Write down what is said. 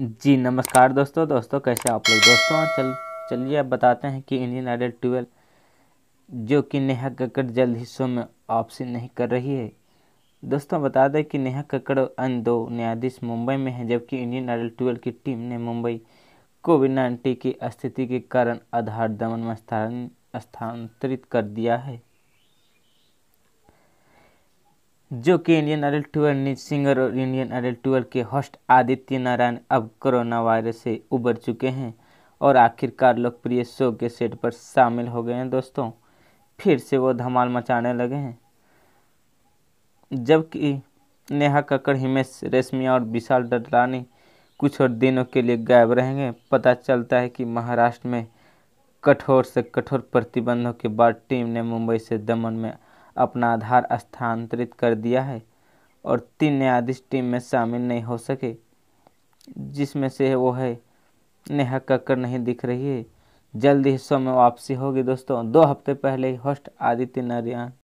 जी नमस्कार दोस्तों दोस्तों कैसे आप लोग दोस्तों चल चलिए अब बताते हैं कि इंडियन आइडल ट्वेल्व जो कि नेहा कक्कड़ जल्द ही शो में वापसी नहीं कर रही है दोस्तों बता दें कि नेहा कक्कड़ अन्य दो न्यायाधीश मुंबई में हैं जबकि इंडियन आइडल ट्वेल्व की टीम ने मुंबई कोविड नाइन्टीन की स्थिति के कारण आधार दमन में स्थानांतरित कर दिया है जो कि इंडियन आइडल ट्वेल्व ने सिंगर और इंडियन आइडल ट्वेल्व के होस्ट आदित्य नारायण अब कोरोना वायरस से उबर चुके हैं और आखिरकार लोकप्रिय शो के सेट पर शामिल हो गए हैं दोस्तों फिर से वो धमाल मचाने लगे हैं जबकि नेहा कक्कड़ हिमेश रेशमिया और विशाल डटरानी कुछ और दिनों के लिए गायब रहेंगे पता चलता है कि महाराष्ट्र में कठोर से कठोर प्रतिबंधों के बाद टीम ने मुंबई से दमन में अपना आधार स्थानांतरित कर दिया है और तीन न्यायाधीश टीम में शामिल नहीं हो सके जिसमें से वो है नेहा कक्कर नहीं दिख रही है जल्द ही समय में वापसी होगी दोस्तों दो हफ्ते पहले ही होस्ट आदित्य नारायण